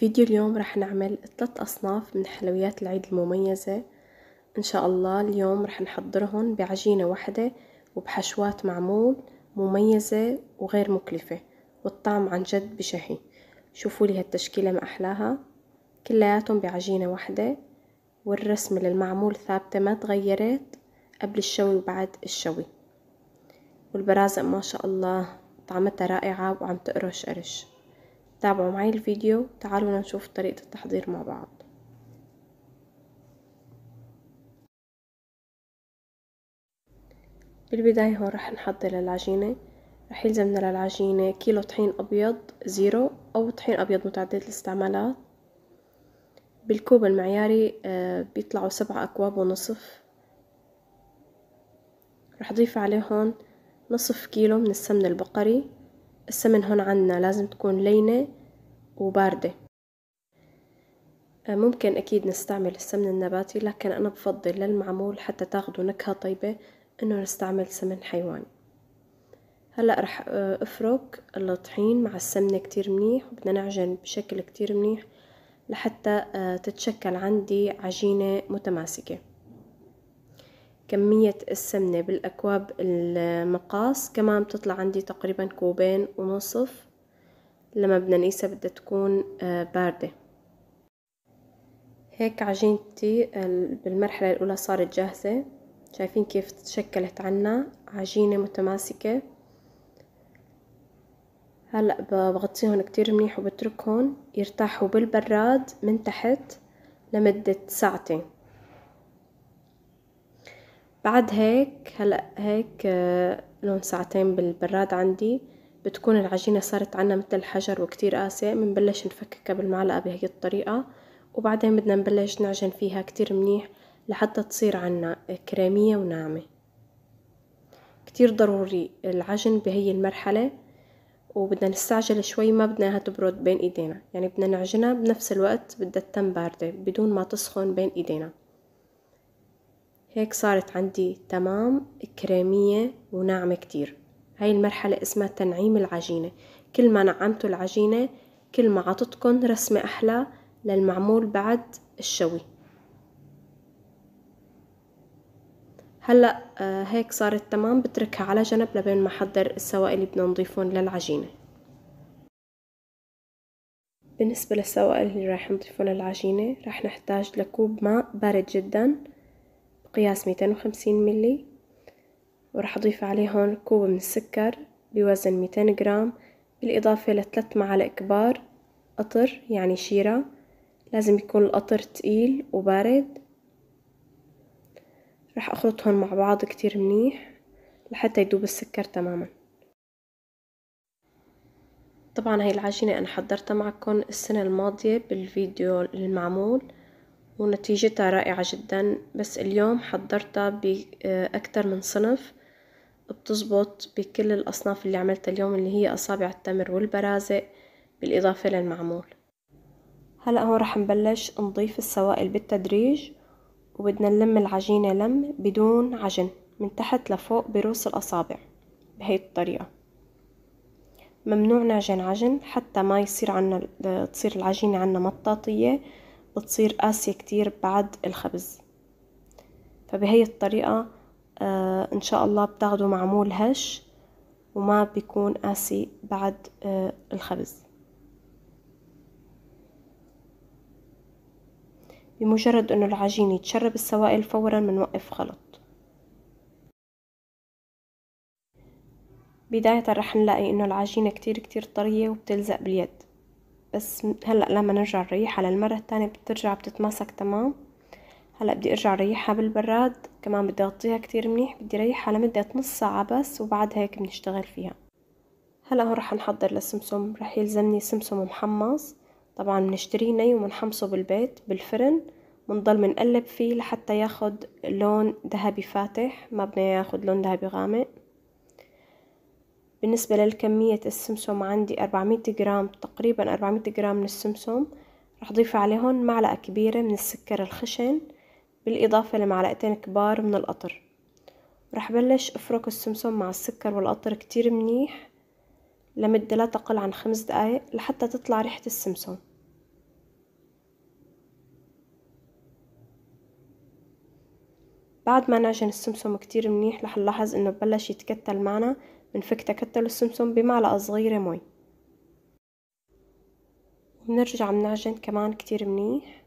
فيديو اليوم رح نعمل ثلاث أصناف من حلويات العيد المميزة إن شاء الله اليوم رح نحضرهم بعجينة واحدة وبحشوات معمول مميزة وغير مكلفة والطعم عن جد بشهي شوفوا لي هالتشكيلة ما أحلاها كلياتهم بعجينة واحدة والرسمة للمعمول ثابتة ما تغيرت قبل الشوي وبعد الشوي والبرازق ما شاء الله طعمتها رائعة وعم تقرش قرش تابعوا معي الفيديو تعالوا نشوف طريقة التحضير مع بعض بالبداية هون رح نحضر العجينة رح يلزمنا للعجينة كيلو طحين أبيض زيرو أو طحين أبيض متعدد الاستعمالات بالكوب المعياري آه، بيطلعوا سبعة أكواب ونصف رح ضيف عليه هون نصف كيلو من السمن البقري السمن هون عنا لازم تكون لينة وباردة آه، ممكن أكيد نستعمل السمن النباتي لكن أنا بفضل للمعمول حتى تاخدوا نكهة طيبة إنه نستعمل سمن حيواني هلأ رح آه، أفرك الطحين مع السمنة كتير منيح وبدنا نعجن بشكل كتير منيح لحتى آه، تتشكل عندي عجينة متماسكة كمية السمنة بالأكواب المقاس كمان بتطلع عندي تقريبا كوبين ونصف لما بدنا نقيسها بدها تكون آه، باردة هيك عجينتي بالمرحلة الأولى صارت جاهزة شايفين كيف تشكلت عنا عجينة متماسكة هلأ بغطيهم كتير منيح وبتركهم يرتاحوا بالبراد من تحت لمدة ساعتين بعد هيك هلأ هيك آه، لون ساعتين بالبراد عندي بتكون العجينة صارت عنا مثل الحجر وكتير قاسية بنبلش نفككها بالمعلقة بهي الطريقة وبعدين بدنا نبلش نعجن فيها كتير منيح لحتى تصير عنا كريمية وناعمة كتير ضروري العجن بهي المرحلة وبدنا نستعجل شوي ما بدنا اياها تبرد بين ايدينا يعني بدنا نعجنها بنفس الوقت بدها تتم باردة بدون ما تسخن بين ايدينا هيك صارت عندي تمام كريمية وناعمة كتير هاي المرحلة اسمها تنعيم العجينة كل ما نعمتوا العجينة كل ما عطتكم رسمة أحلى للمعمول بعد الشوي هلأ آه، هيك صارت تمام بتركها على جنب لبين ما أحضر السوائل اللي بدنا نضيفهم للعجينة بالنسبة للسوائل اللي راح نضيفهم للعجينة راح نحتاج لكوب ماء بارد جدا بقياس 250 ملي وراح أضيف عليهم كوب من السكر بوزن 200 جرام بالإضافة لثلاث معالق كبار قطر يعني شيرة لازم يكون القطر تقيل وبارد رح أخلطهم مع بعض كتير منيح لحتى يدوب السكر تماما طبعا هاي العجينة أنا حضرتها معكم السنة الماضية بالفيديو المعمول ونتيجتها رائعة جدا بس اليوم حضرتها بأكتر من صنف بتزبط بكل الأصناف اللي عملتها اليوم اللي هي أصابع التمر والبرازق بالإضافة للمعمول هلأ هون رح نبلش نضيف السوائل بالتدريج وبدنا نلم العجينة لم بدون عجن من تحت لفوق بروس الأصابع بهي الطريقة ممنوع نعجن عجن حتى ما يصير عنا تصير العجينة عنا مطاطية بتصير قاسية كتير بعد الخبز فبهي الطريقة آه ان شاء الله بتاخده معمول هش وما بيكون قاسي بعد آه الخبز بمجرد انه العجين يتشرب السوائل فورا بنوقف خلط بداية رح نلاقي انه العجينة كتير كتير طرية وبتلزق باليد بس هلأ لما نرجع نريحها للمرة التانية بترجع بتتماسك تمام هلا بدي ارجع ريحها بالبراد كمان بدي اغطيها كتير منيح بدي ريحها لمدة نص ساعة بس وبعد هيك بنشتغل فيها هلا هون رح نحضر للسمسم رح يلزمني سمسم محمص طبعا بنشتريه ني وبنحمصه بالبيت بالفرن بنضل منقلب فيه لحتى ياخد لون ذهبي فاتح ما بدنا ياخد لون ذهبي غامق بالنسبة للكمية السمسم عندي 400 جرام تقريبا 400 جرام من السمسم رح ضيف عليهم معلقة كبيرة من السكر الخشن بالإضافة لمعلقتين كبار من القطر رح بلش أفرك السمسم مع السكر والقطر كتير منيح لمدة لا تقل عن خمس دقايق لحتى تطلع ريحة السمسم بعد ما نعجن السمسم كتير منيح رح نلاحظ انه بلش يتكتل معنا بنفك تكتل السمسم بمعلقة صغيرة مي بنرجع بنعجن كمان كتير منيح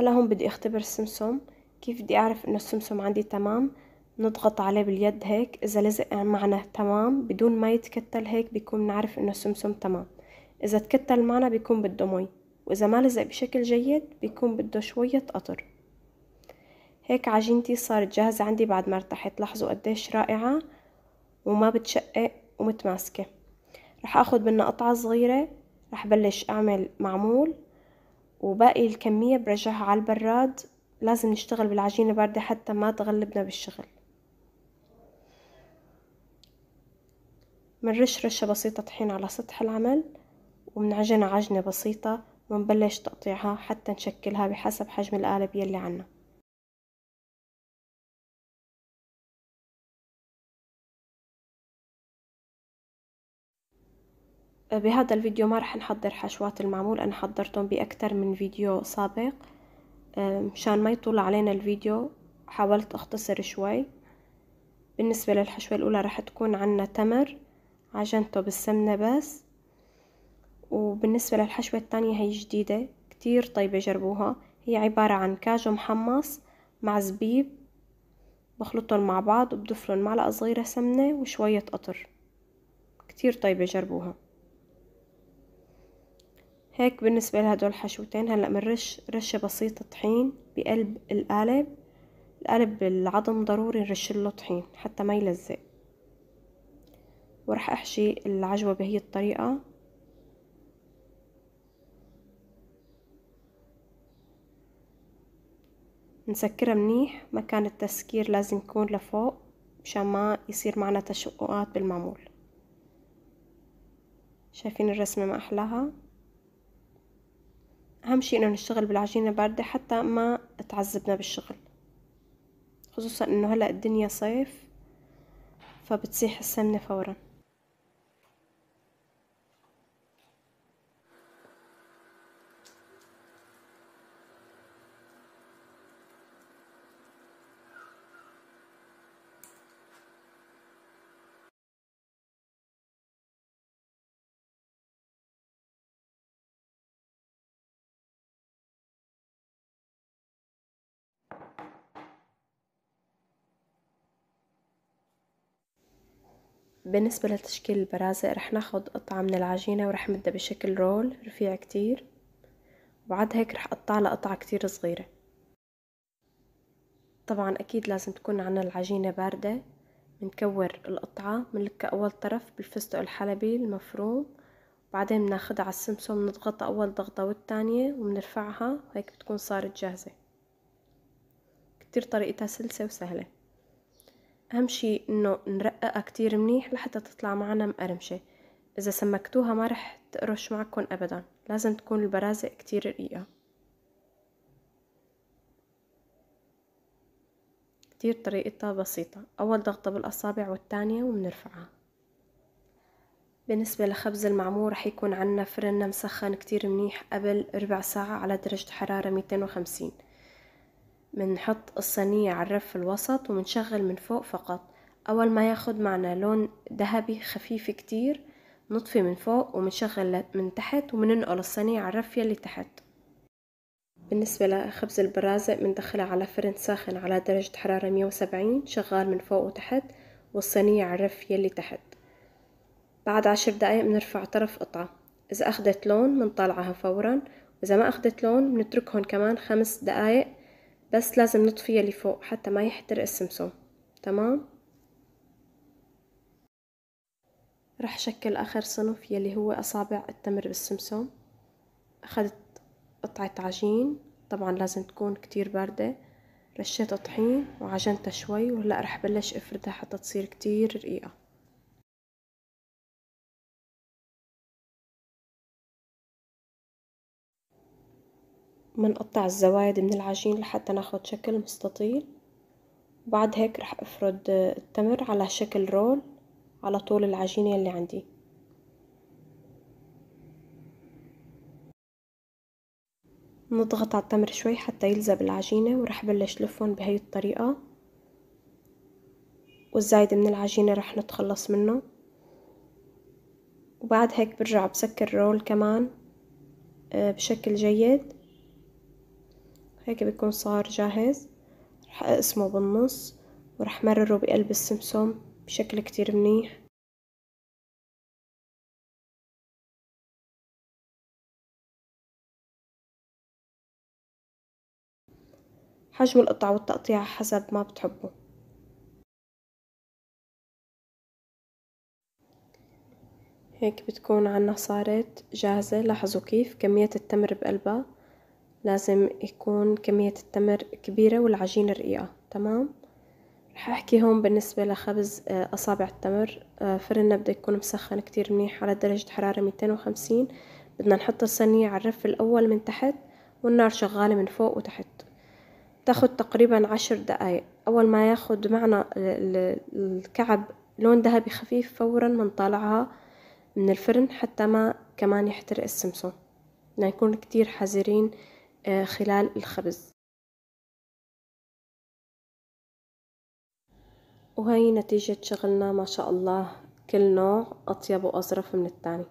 هلا هون بدي اختبر السمسم كيف بدي اعرف انه السمسم عندي تمام نضغط عليه باليد هيك اذا لزق معنا تمام بدون ما يتكتل هيك بيكون نعرف انه السمسم تمام اذا تكتل معنا بيكون بده مي واذا ما لزق بشكل جيد بيكون بده شوية قطر هيك عجينتي صارت جاهزة عندي بعد ما ارتحت لاحظوا قديش رائعة وما بتشقق ومتماسكة رح اخد منها قطعة صغيرة رح بلش اعمل معمول وباقي الكمية برجعها على البراد لازم نشتغل بالعجينة باردة حتى ما تغلبنا بالشغل منرش رشة بسيطة طحين على سطح العمل ومنعجنها عجنة بسيطة ونبلش تقطيعها حتى نشكلها بحسب حجم القالب يلي عنا بهذا الفيديو ما رح نحضر حشوات المعمول أنا حضرتهم بأكثر من فيديو سابق مشان ما يطول علينا الفيديو حاولت أختصر شوي بالنسبة للحشوة الأولى رح تكون عنا تمر عجنته بالسمنة بس وبالنسبة للحشوة الثانية هي جديدة كتير طيبة جربوها هي عبارة عن كاجو محمص مع زبيب بخلطهم مع بعض وبدفلهم معلقة صغيرة سمنة وشوية قطر كتير طيبة جربوها هيك بالنسبة لهدول الحشوتين هلأ بنرش رشة بسيطة طحين بقلب القالب القالب العظم ضروري نرش له طحين حتى ما يلزق ورح احشي العجوة بهي الطريقة نسكرها منيح مكان التسكير لازم يكون لفوق مشان ما يصير معنا تشققات بالمعمول شايفين الرسمة ما أحلاها أهم شيء إنه نشتغل بالعجينة باردة حتى ما تعذبنا بالشغل خصوصا إنه هلأ الدنيا صيف فبتسيح السمنة فورا بالنسبة لتشكيل البرازق رح ناخد قطعة من العجينة ورح مدها بشكل رول رفيع كتير وبعد هيك رح قطع قطعة كتير صغيرة طبعا اكيد لازم تكون عنا العجينة باردة بنكور القطعة بنلك اول طرف بالفستق الحلبي المفروم بعدين بناخدها على السمسم بنضغطها اول ضغطة والتانية وبنرفعها وهيك بتكون صارت جاهزة كتير طريقتها سلسة وسهلة أهم شي إنه نرققها كتير منيح لحتى تطلع معنا مقرمشة إذا سمكتوها ما رح تقرش معكن أبدا لازم تكون البرازق كتير رقيقة كتير طريقتها بسيطة أول ضغطة بالأصابع والتانية وبنرفعها بالنسبة لخبز المعمور رح يكون عنا فرننا مسخن كتير منيح قبل ربع ساعة على درجة حرارة 250 بنحط الصينية على الرف الوسط وبنشغل من فوق فقط أول ما ياخد معنا لون ذهبي خفيف كتير نطفي من فوق وبنشغل من تحت وبننقل الصينية على الرف يلي تحت بالنسبة لخبز البرازق بندخلها على فرن ساخن على درجة حرارة 170 شغال من فوق وتحت والصينية على الرف يلي تحت بعد عشر دقايق بنرفع طرف قطعة إذا أخدت لون بنطلعها فورا وإذا ما أخدت لون بنتركهم كمان خمس دقايق بس لازم نطفيها لفوق حتى ما يحترق السمسم تمام رح شكل آخر صنف يلي هو أصابع التمر بالسمسم أخذت قطعة عجين طبعا لازم تكون كتير باردة رشيت طحين وعجنتها شوي وهلأ رح بلش أفردها حتى تصير كتير رقيقة منقطع الزوايد من العجين لحتى ناخد شكل مستطيل وبعد هيك رح افرد التمر على شكل رول على طول العجينة اللي عندي نضغط على التمر شوي حتى يلزق العجينة ورح بلش لفهم بهي الطريقة والزايد من العجينة رح نتخلص منه وبعد هيك برجع بسكر رول كمان آه، بشكل جيد هيك بيكون صار جاهز رح اقسمه بالنص ورح مرره بقلب السمسم بشكل كتير منيح حجم القطع والتقطيع حسب ما بتحبوا هيك بتكون عنا صارت جاهزة لاحظوا كيف كمية التمر بقلبها لازم يكون كمية التمر كبيرة والعجينة رقيقة تمام رح أحكي هون بالنسبة لخبز آه، أصابع التمر آه، فرننا بده يكون مسخن كتير منيح على درجة حرارة 250 بدنا نحط الصينية على الرف الأول من تحت والنار شغالة من فوق وتحت تاخد تقريبا عشر دقايق أول ما ياخد معنا الكعب لون ذهبي خفيف فورا منطلعها من الفرن حتى ما كمان يحترق السمسم بدنا نكون كتير حذرين آه، خلال الخبز وهي نتيجة شغلنا ما شاء الله كل نوع أطيب وأظرف من التاني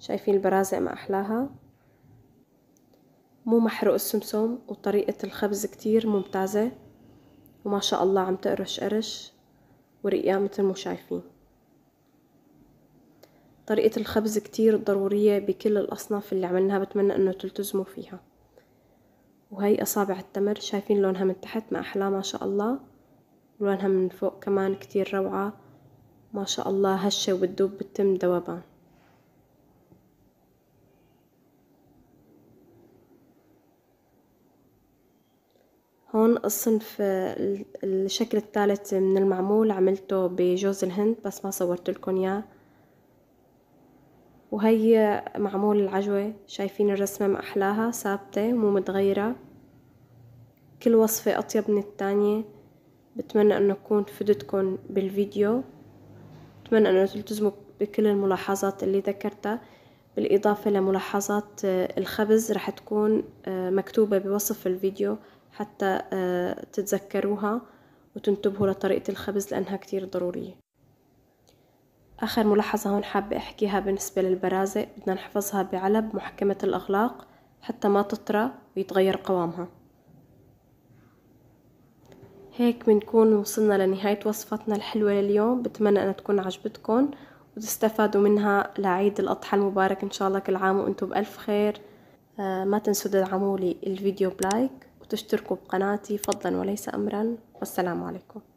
شايفين البرازق ما أحلاها مو محروق السمسم وطريقة الخبز كتير ممتازة وما شاء الله عم تقرش قرش ورقيقة مثل ما شايفين طريقة الخبز كتير ضرورية بكل الأصناف اللي عملناها بتمنى أنه تلتزموا فيها وهي أصابع التمر شايفين لونها من تحت ما أحلى ما شاء الله ولونها من فوق كمان كتير روعة ما شاء الله هشة وبتدوب بتم دوبان هون الصنف الشكل الثالث من المعمول عملته بجوز الهند بس ما صورت لكم اياه وهي معمول العجوة شايفين الرسمة ما أحلاها ثابتة مو متغيرة كل وصفة أطيب من التانية بتمنى أنه أكون فدتكم بالفيديو بتمنى أنه تلتزموا بكل الملاحظات اللي ذكرتها بالإضافة لملاحظات آه، الخبز رح تكون آه، مكتوبة بوصف الفيديو حتى آه، تتذكروها وتنتبهوا لطريقة الخبز لأنها كتير ضرورية آخر ملاحظة هون حابة أحكيها بالنسبة للبرازق بدنا نحفظها بعلب محكمة الأغلاق حتى ما تطرى ويتغير قوامها هيك بنكون وصلنا لنهاية وصفتنا الحلوة لليوم بتمنى أن تكون عجبتكم وتستفادوا منها لعيد الأضحى المبارك إن شاء الله كل عام وأنتم بألف خير آه ما تنسوا تدعموا لي الفيديو بلايك وتشتركوا بقناتي فضلا وليس أمرا والسلام عليكم